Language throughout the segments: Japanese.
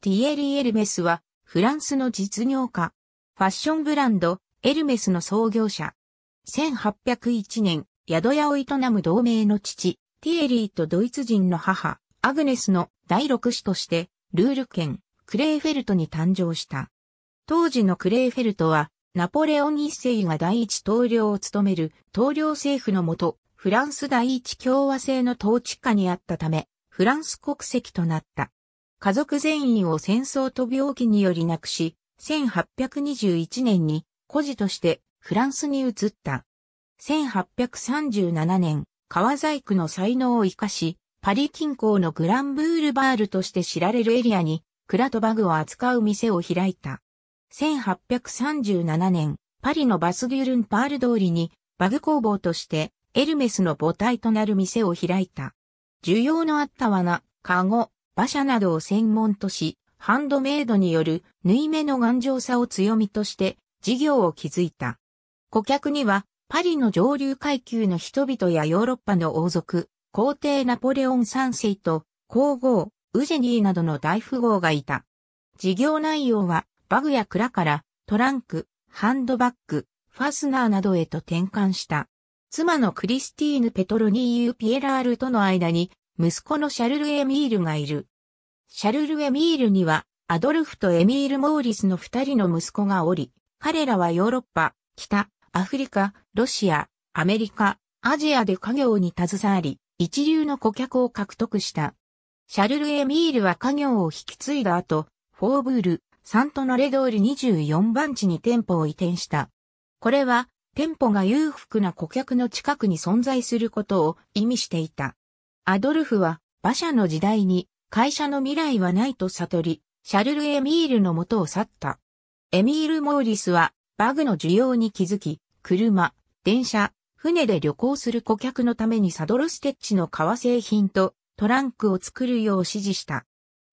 ティエリー・エルメスは、フランスの実業家。ファッションブランド、エルメスの創業者。1801年、宿屋を営む同盟の父、ティエリーとドイツ人の母、アグネスの第六子として、ルール県、クレーフェルトに誕生した。当時のクレーフェルトは、ナポレオン一世が第一統領を務める統領政府のもと、フランス第一共和制の統治下にあったため、フランス国籍となった。家族全員を戦争と病気により亡くし、1821年に孤児としてフランスに移った。1837年、川細工の才能を活かし、パリ近郊のグランブールバールとして知られるエリアに、クラとバグを扱う店を開いた。1837年、パリのバスギュルンパール通りに、バグ工房として、エルメスの母体となる店を開いた。需要のあった罠、カゴ、馬車などを専門とし、ハンドメイドによる縫い目の頑丈さを強みとして事業を築いた。顧客にはパリの上流階級の人々やヨーロッパの王族、皇帝ナポレオン三世と皇后、ウジェニーなどの大富豪がいた。事業内容はバグや蔵からトランク、ハンドバッグ、ファスナーなどへと転換した。妻のクリスティーヌ・ペトロニーユ・ピエラールとの間に息子のシャルル・エミールがいる。シャルル・エミールには、アドルフとエミール・モーリスの二人の息子がおり、彼らはヨーロッパ、北、アフリカ、ロシア、アメリカ、アジアで家業に携わり、一流の顧客を獲得した。シャルル・エミールは家業を引き継いだ後、フォーブール、サントナレドール24番地に店舗を移転した。これは、店舗が裕福な顧客の近くに存在することを意味していた。アドルフは馬車の時代に会社の未来はないと悟り、シャルル・エミールの元を去った。エミール・モーリスはバグの需要に気づき、車、電車、船で旅行する顧客のためにサドルステッチの革製品とトランクを作るよう指示した。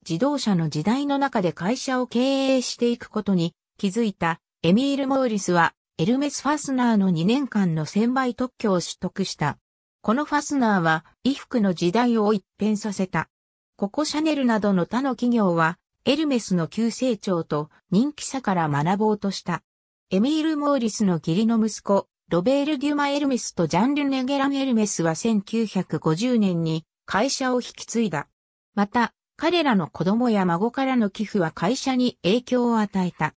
自動車の時代の中で会社を経営していくことに気づいたエミール・モーリスはエルメス・ファスナーの2年間の1000倍特許を取得した。このファスナーは衣服の時代を一変させた。ココシャネルなどの他の企業は、エルメスの急成長と人気さから学ぼうとした。エミール・モーリスの義理の息子、ロベール・デュマ・エルメスとジャンル・ネゲラン・エルメスは1950年に会社を引き継いだ。また、彼らの子供や孫からの寄付は会社に影響を与えた。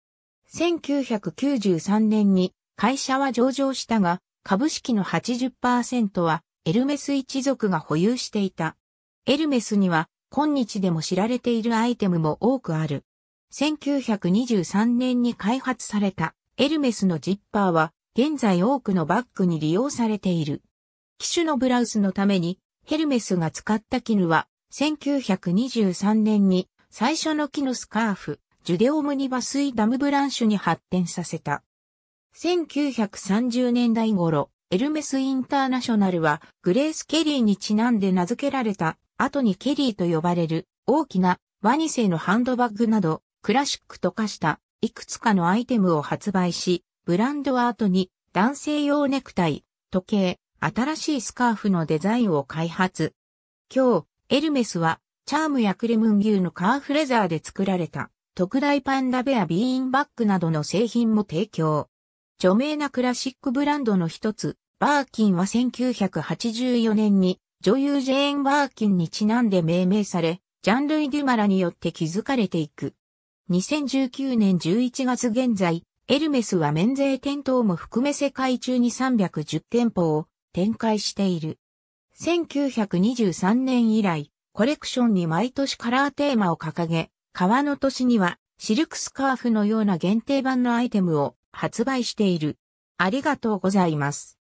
1993年に会社は上場したが、株式の80%はエルメス一族が保有していた。エルメスには今日でも知られているアイテムも多くある。1923年に開発されたエルメスのジッパーは現在多くのバッグに利用されている。機種のブラウスのためにヘルメスが使った絹は1923年に最初の木のスカーフ、ジュデオムニバスイダムブランシュに発展させた。1930年代頃、エルメス・インターナショナルは、グレース・ケリーにちなんで名付けられた、後にケリーと呼ばれる、大きな、ワニ製のハンドバッグなど、クラシックと化した、いくつかのアイテムを発売し、ブランドは後に、男性用ネクタイ、時計、新しいスカーフのデザインを開発。今日、エルメスは、チャームやクレムン牛のカーフレザーで作られた、特大パンダベアビーンバッグなどの製品も提供。著名なクラシックブランドの一つ、バーキンは1984年に女優ジェーン・バーキンにちなんで命名され、ジャンルイ・デュマラによって築かれていく。2019年11月現在、エルメスは免税店頭も含め世界中に310店舗を展開している。1923年以来、コレクションに毎年カラーテーマを掲げ、川の年にはシルクスカーフのような限定版のアイテムを発売している。ありがとうございます。